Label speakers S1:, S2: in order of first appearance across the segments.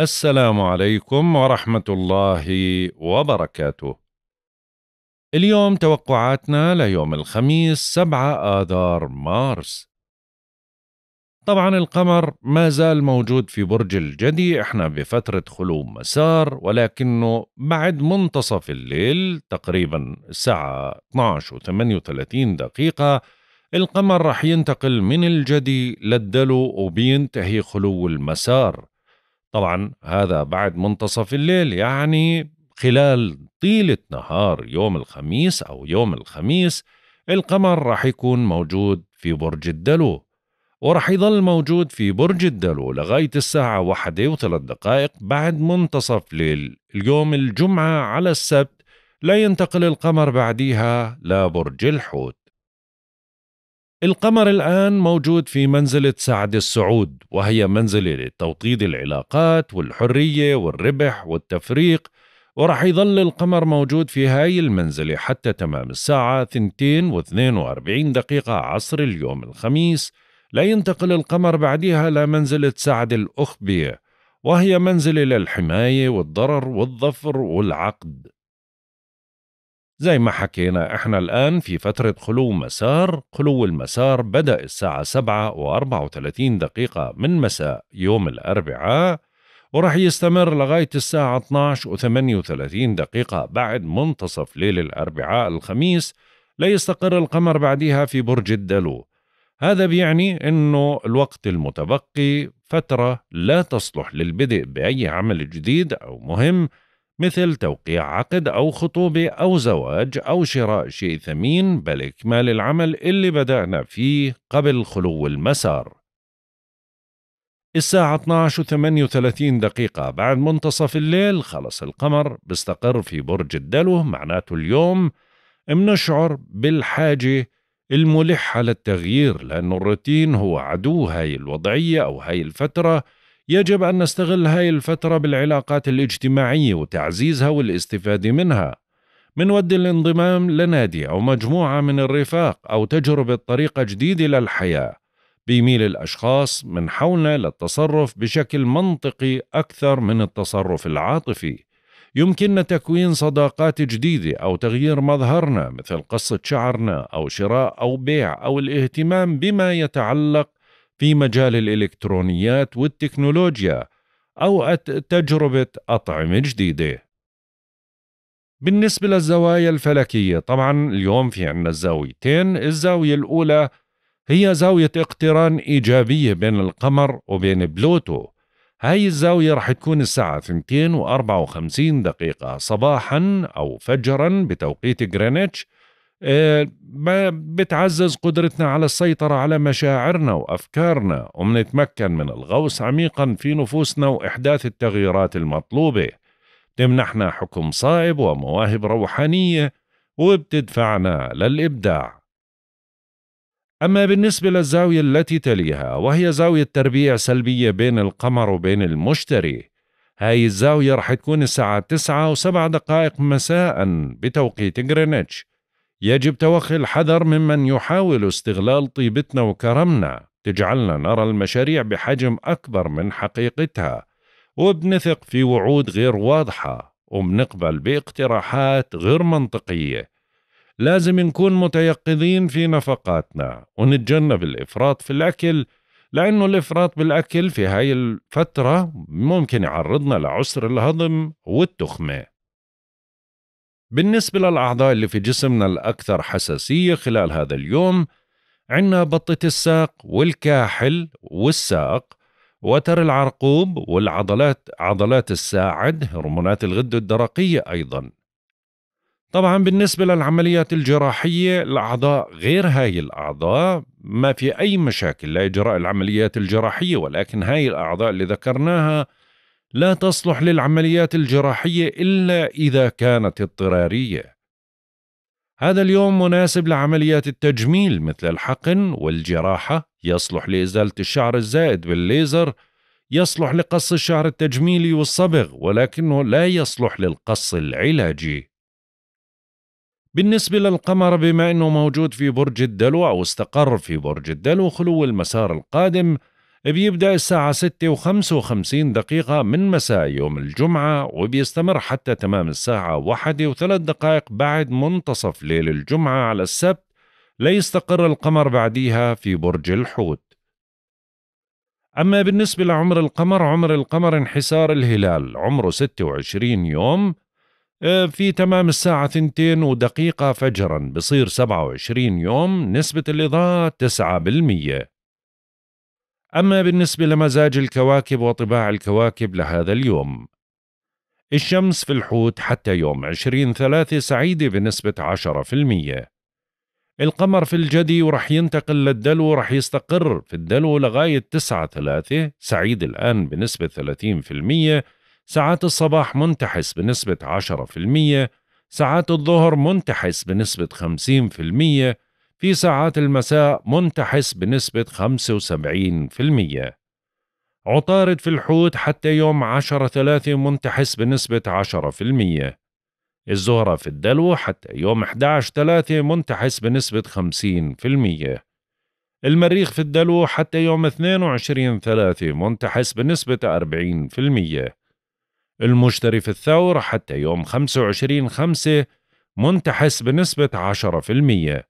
S1: السلام عليكم ورحمة الله وبركاته. اليوم توقعاتنا ليوم الخميس 7 آذار مارس. طبعا القمر ما زال موجود في برج الجدي احنا بفترة خلو مسار ولكنه بعد منتصف الليل تقريبا الساعة 12 و 38 دقيقة القمر رح ينتقل من الجدي للدلو وبينتهي خلو المسار طبعا هذا بعد منتصف الليل يعني خلال طيلة نهار يوم الخميس أو يوم الخميس القمر راح يكون موجود في برج الدلو ورح يظل موجود في برج الدلو لغاية الساعة واحدة وثلاث دقائق بعد منتصف ليل اليوم الجمعة على السبت لا ينتقل القمر بعديها لبرج الحوت القمر الآن موجود في منزلة سعد السعود وهي منزلة لتوطيد العلاقات والحرية والربح والتفريق ورح يظل القمر موجود في هاي المنزلة حتى تمام الساعة 2 و 42 دقيقة عصر اليوم الخميس لا ينتقل القمر بعدها لمنزلة سعد الأخبية وهي منزلة للحماية والضرر والظفر والعقد زي ما حكينا احنا الآن في فترة خلو مسار خلو المسار بدأ الساعة 7 و34 دقيقة من مساء يوم الأربعاء ورح يستمر لغاية الساعة 12 و38 دقيقة بعد منتصف ليل الأربعاء الخميس ليستقر القمر بعدها في برج الدلو هذا بيعني أنه الوقت المتبقي فترة لا تصلح للبدء بأي عمل جديد أو مهم مثل توقيع عقد أو خطوبة أو زواج أو شراء شيء ثمين بل إكمال العمل اللي بدأنا فيه قبل خلو المسار الساعة 12 و 38 دقيقة بعد منتصف الليل خلص القمر بيستقر في برج الدلو معناته اليوم منشعر بالحاجة الملحة للتغيير لأنه الروتين هو عدو هاي الوضعية أو هاي الفترة يجب أن نستغل هاي الفترة بالعلاقات الاجتماعية وتعزيزها والاستفادة منها ود الانضمام لنادي أو مجموعة من الرفاق أو تجربة طريقة جديدة للحياة بيميل الأشخاص من حولنا للتصرف بشكل منطقي أكثر من التصرف العاطفي يمكننا تكوين صداقات جديدة أو تغيير مظهرنا مثل قصة شعرنا أو شراء أو بيع أو الاهتمام بما يتعلق في مجال الإلكترونيات والتكنولوجيا أو تجربة أطعمة جديدة بالنسبة للزوايا الفلكية طبعا اليوم في عنا الزاويتين الزاوية الأولى هي زاوية اقتران إيجابية بين القمر وبين بلوتو هاي الزاوية رح تكون الساعة 2 و54 دقيقة صباحا أو فجرا بتوقيت غرينتش آه، ما بتعزز قدرتنا على السيطرة على مشاعرنا وأفكارنا ومنتمكن من الغوص عميقا في نفوسنا وإحداث التغييرات المطلوبة تمنحنا حكم صائب ومواهب روحانية وبتدفعنا للإبداع أما بالنسبة للزاوية التي تليها وهي زاوية تربيع سلبية بين القمر وبين المشتري هاي الزاوية رح تكون الساعة 9 و7 دقائق مساء بتوقيت غرينتش يجب توخي الحذر ممن يحاول استغلال طيبتنا وكرمنا تجعلنا نرى المشاريع بحجم أكبر من حقيقتها وبنثق في وعود غير واضحة وبنقبل باقتراحات غير منطقية لازم نكون متيقظين في نفقاتنا ونتجنب الإفراط في الأكل لأنه الإفراط بالأكل في هاي الفترة ممكن يعرضنا لعسر الهضم والتخمة بالنسبة للأعضاء اللي في جسمنا الأكثر حساسية خلال هذا اليوم عنا بطة الساق والكاحل والساق وتر العرقوب والعضلات عضلات الساعد هرمونات الغدة الدرقية أيضا طبعا بالنسبة للعمليات الجراحية الأعضاء غير هاي الأعضاء ما في أي مشاكل لإجراء العمليات الجراحية ولكن هاي الأعضاء اللي ذكرناها لا تصلح للعمليات الجراحيه الا اذا كانت اضطراريه هذا اليوم مناسب لعمليات التجميل مثل الحقن والجراحه يصلح لازاله الشعر الزائد بالليزر يصلح لقص الشعر التجميلي والصبغ ولكنه لا يصلح للقص العلاجي بالنسبة للقمر بما أنه موجود في برج الدلو أو استقر في برج الدلو خلو المسار القادم بيبدأ الساعة 6 و55 دقيقة من مساء يوم الجمعة وبيستمر حتى تمام الساعة 1 وثلاث دقائق بعد منتصف ليل الجمعة على السبت ليستقر القمر بعديها في برج الحوت أما بالنسبة لعمر القمر عمر القمر انحسار الهلال عمره 26 يوم آه، في تمام الساعة ثنتين ودقيقة فجرا بصير 27 يوم نسبة الإضاءة 9% أما بالنسبة لمزاج الكواكب وطباع الكواكب لهذا اليوم الشمس في الحوت حتى يوم 20 ثلاثة سعيدة بنسبة 10% القمر في الجدي ورح ينتقل للدلو ورح يستقر في الدلو لغاية 9 ثلاثة سعيد الآن بنسبة 30% ساعات الصباح منتحس بنسبة 10% ساعات الظهر منتحس بنسبة 50% في ساعات المساء منتحس بنسبة 75% عطارد في الحوت حتى يوم 10 3 منتحس بنسبة 10% الزهرة في الدلو حتى يوم 11 3 منتحس بنسبة 50% المريخ في الدلو حتى يوم 22 3 منتحس بنسبة 40% المشتري في الثور حتى يوم 25 خمسة منتحس بنسبة 10%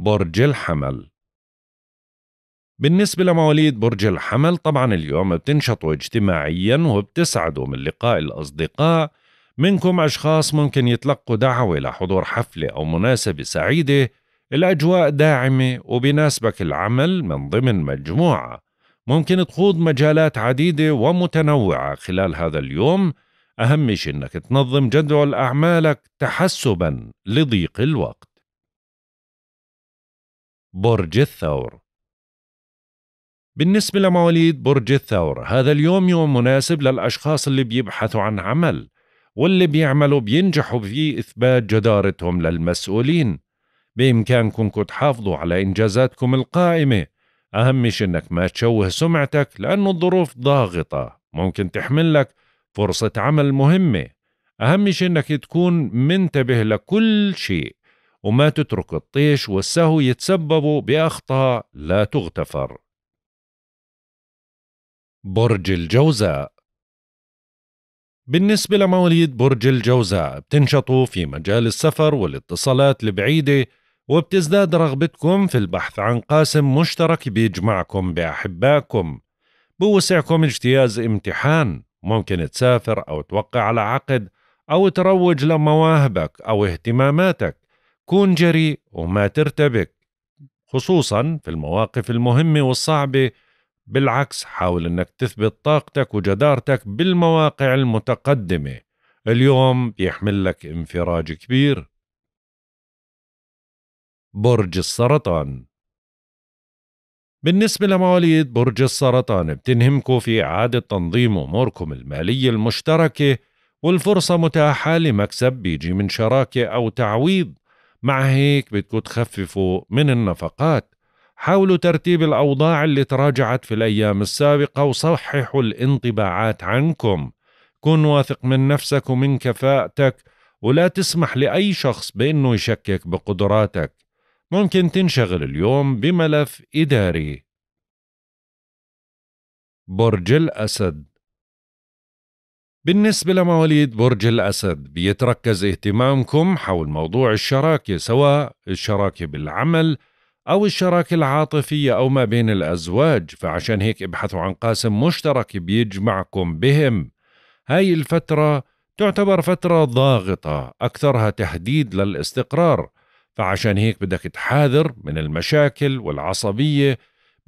S1: برج الحمل بالنسبة لمواليد برج الحمل طبعا اليوم بتنشطوا اجتماعيا وبتسعدوا من لقاء الأصدقاء منكم أشخاص ممكن يتلقوا دعوة لحضور حفلة أو مناسبة سعيدة الأجواء داعمة وبناسبك العمل من ضمن مجموعة ممكن تخوض مجالات عديدة ومتنوعة خلال هذا اليوم أهم شيء أنك تنظم جدول أعمالك تحسبا لضيق الوقت برج الثور بالنسبة لمواليد برج الثور هذا اليوم يوم مناسب للأشخاص اللي بيبحثوا عن عمل واللي بيعملوا بينجحوا في إثبات جدارتهم للمسؤولين بإمكانكم تحافظوا على إنجازاتكم القائمة أهم شيء إنك ما تشوه سمعتك لأنه الظروف ضاغطة ممكن تحمل لك فرصة عمل مهمة أهم شيء إنك تكون منتبه لكل شيء وما تترك الطيش والسهو يتسببوا بأخطاء لا تغتفر برج الجوزاء بالنسبة لمواليد برج الجوزاء بتنشطوا في مجال السفر والاتصالات البعيدة وبتزداد رغبتكم في البحث عن قاسم مشترك بيجمعكم بأحبائكم بوسعكم اجتياز امتحان ممكن تسافر أو توقع على عقد أو تروج لمواهبك أو اهتماماتك كون جريء وما ترتبك خصوصا في المواقف المهمة والصعبة بالعكس حاول انك تثبت طاقتك وجدارتك بالمواقع المتقدمة اليوم بيحمل لك انفراج كبير برج السرطان بالنسبة لمواليد برج السرطان بتنهمكم في إعادة تنظيم أموركم المالية المشتركة والفرصة متاحة لمكسب بيجي من شراكة أو تعويض مع هيك بدكم تخففوا من النفقات حاولوا ترتيب الأوضاع اللي تراجعت في الأيام السابقة وصححوا الانطباعات عنكم كن واثق من نفسك ومن كفاءتك ولا تسمح لأي شخص بأنه يشكك بقدراتك ممكن تنشغل اليوم بملف إداري برج الأسد بالنسبة لمواليد برج الأسد بيتركز اهتمامكم حول موضوع الشراكة سواء الشراكة بالعمل أو الشراكة العاطفية أو ما بين الأزواج فعشان هيك ابحثوا عن قاسم مشترك بيجمعكم بهم هاي الفترة تعتبر فترة ضاغطة أكثرها تهديد للاستقرار فعشان هيك بدك تحاذر من المشاكل والعصبية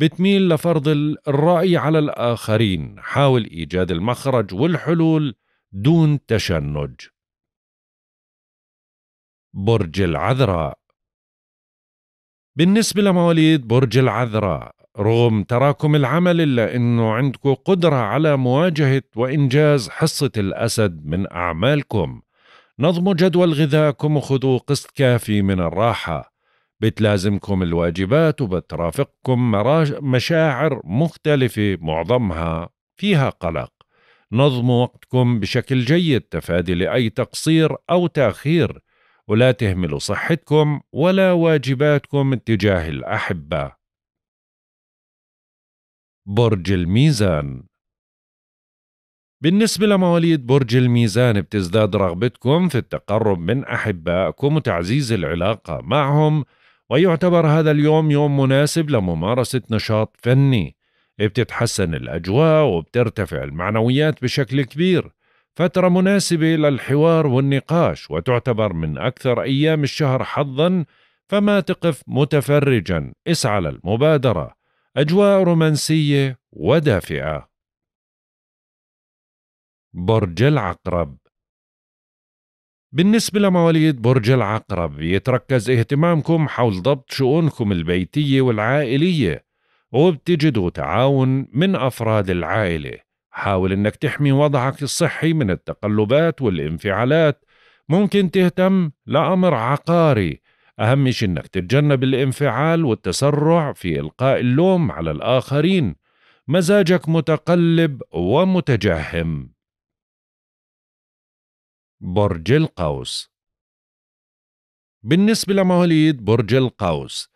S1: بتميل لفرض الرأي على الآخرين حاول إيجاد المخرج والحلول دون تشنج برج العذراء بالنسبة لمواليد برج العذراء رغم تراكم العمل إلا أنه عندكم قدرة على مواجهة وإنجاز حصة الأسد من أعمالكم نظموا جدول غذاكم وخذوا قسط كافي من الراحة بتلازمكم الواجبات وبترافقكم مشاعر مختلفة معظمها فيها قلق نظموا وقتكم بشكل جيد تفادي لأي تقصير أو تأخير ولا تهملوا صحتكم ولا واجباتكم اتجاه الأحبة برج الميزان بالنسبة لمواليد برج الميزان بتزداد رغبتكم في التقرب من أحبائكم وتعزيز العلاقة معهم ويعتبر هذا اليوم يوم مناسب لممارسة نشاط فني بتتحسن الأجواء وبترتفع المعنويات بشكل كبير فترة مناسبة للحوار والنقاش وتعتبر من أكثر أيام الشهر حظا فما تقف متفرجا اسعى للمبادرة أجواء رومانسية ودافئة برج العقرب بالنسبة لمواليد برج العقرب يتركز اهتمامكم حول ضبط شؤونكم البيتية والعائلية وبتجدوا تعاون من أفراد العائلة حاول أنك تحمي وضعك الصحي من التقلبات والانفعالات ممكن تهتم لأمر عقاري أهم شيء أنك تتجنب الانفعال والتسرع في إلقاء اللوم على الآخرين مزاجك متقلب ومتجهم برج القوس بالنسبة لمواليد برج القوس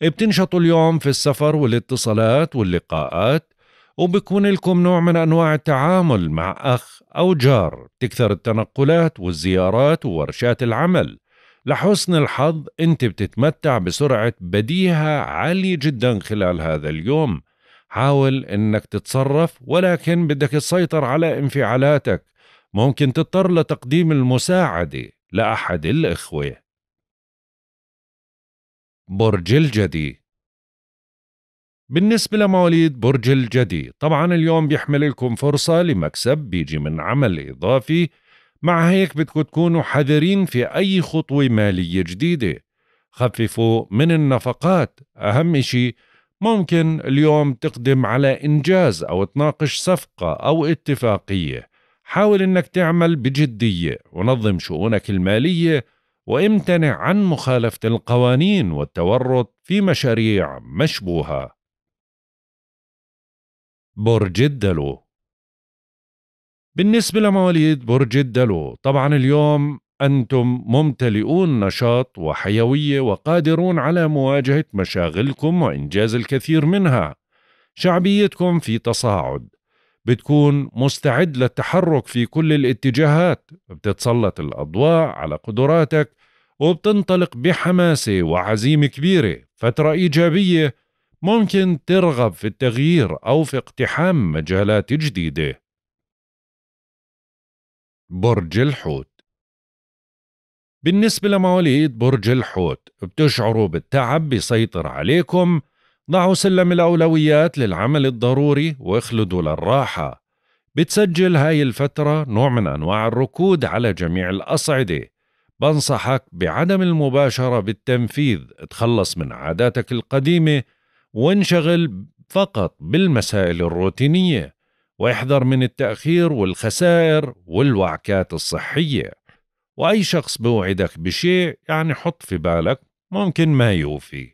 S1: بتنشطوا اليوم في السفر والاتصالات واللقاءات وبكون لكم نوع من أنواع التعامل مع أخ أو جار تكثر التنقلات والزيارات وورشات العمل لحسن الحظ أنت بتتمتع بسرعة بديهة عالية جدا خلال هذا اليوم حاول أنك تتصرف ولكن بدك تسيطر على انفعالاتك ممكن تضطر لتقديم المساعدة لأحد الإخوة برج الجدي بالنسبة لمواليد برج الجدي طبعا اليوم بيحمل لكم فرصة لمكسب بيجي من عمل إضافي مع هيك بدكم تكونوا حذرين في أي خطوة مالية جديدة خففوا من النفقات أهم شيء ممكن اليوم تقدم على إنجاز أو تناقش صفقة أو اتفاقية حاول أنك تعمل بجدية ونظم شؤونك المالية وامتنع عن مخالفة القوانين والتورط في مشاريع مشبوهة. برج الدلو بالنسبة لمواليد برج الدلو طبعا اليوم أنتم ممتلئون نشاط وحيوية وقادرون على مواجهة مشاغلكم وإنجاز الكثير منها. شعبيتكم في تصاعد بتكون مستعد للتحرك في كل الاتجاهات بتتسلط الأضواء على قدراتك وبتنطلق بحماسة وعزيمة كبيرة فترة إيجابية ممكن ترغب في التغيير أو في اقتحام مجالات جديدة برج الحوت بالنسبة لمواليد برج الحوت بتشعروا بالتعب بيسيطر عليكم ضعوا سلم الأولويات للعمل الضروري واخلدوا للراحة بتسجل هاي الفترة نوع من أنواع الركود على جميع الأصعدة بنصحك بعدم المباشرة بالتنفيذ تخلص من عاداتك القديمة وانشغل فقط بالمسائل الروتينية واحذر من التأخير والخسائر والوعكات الصحية وأي شخص بوعدك بشيء يعني حط في بالك ممكن ما يوفي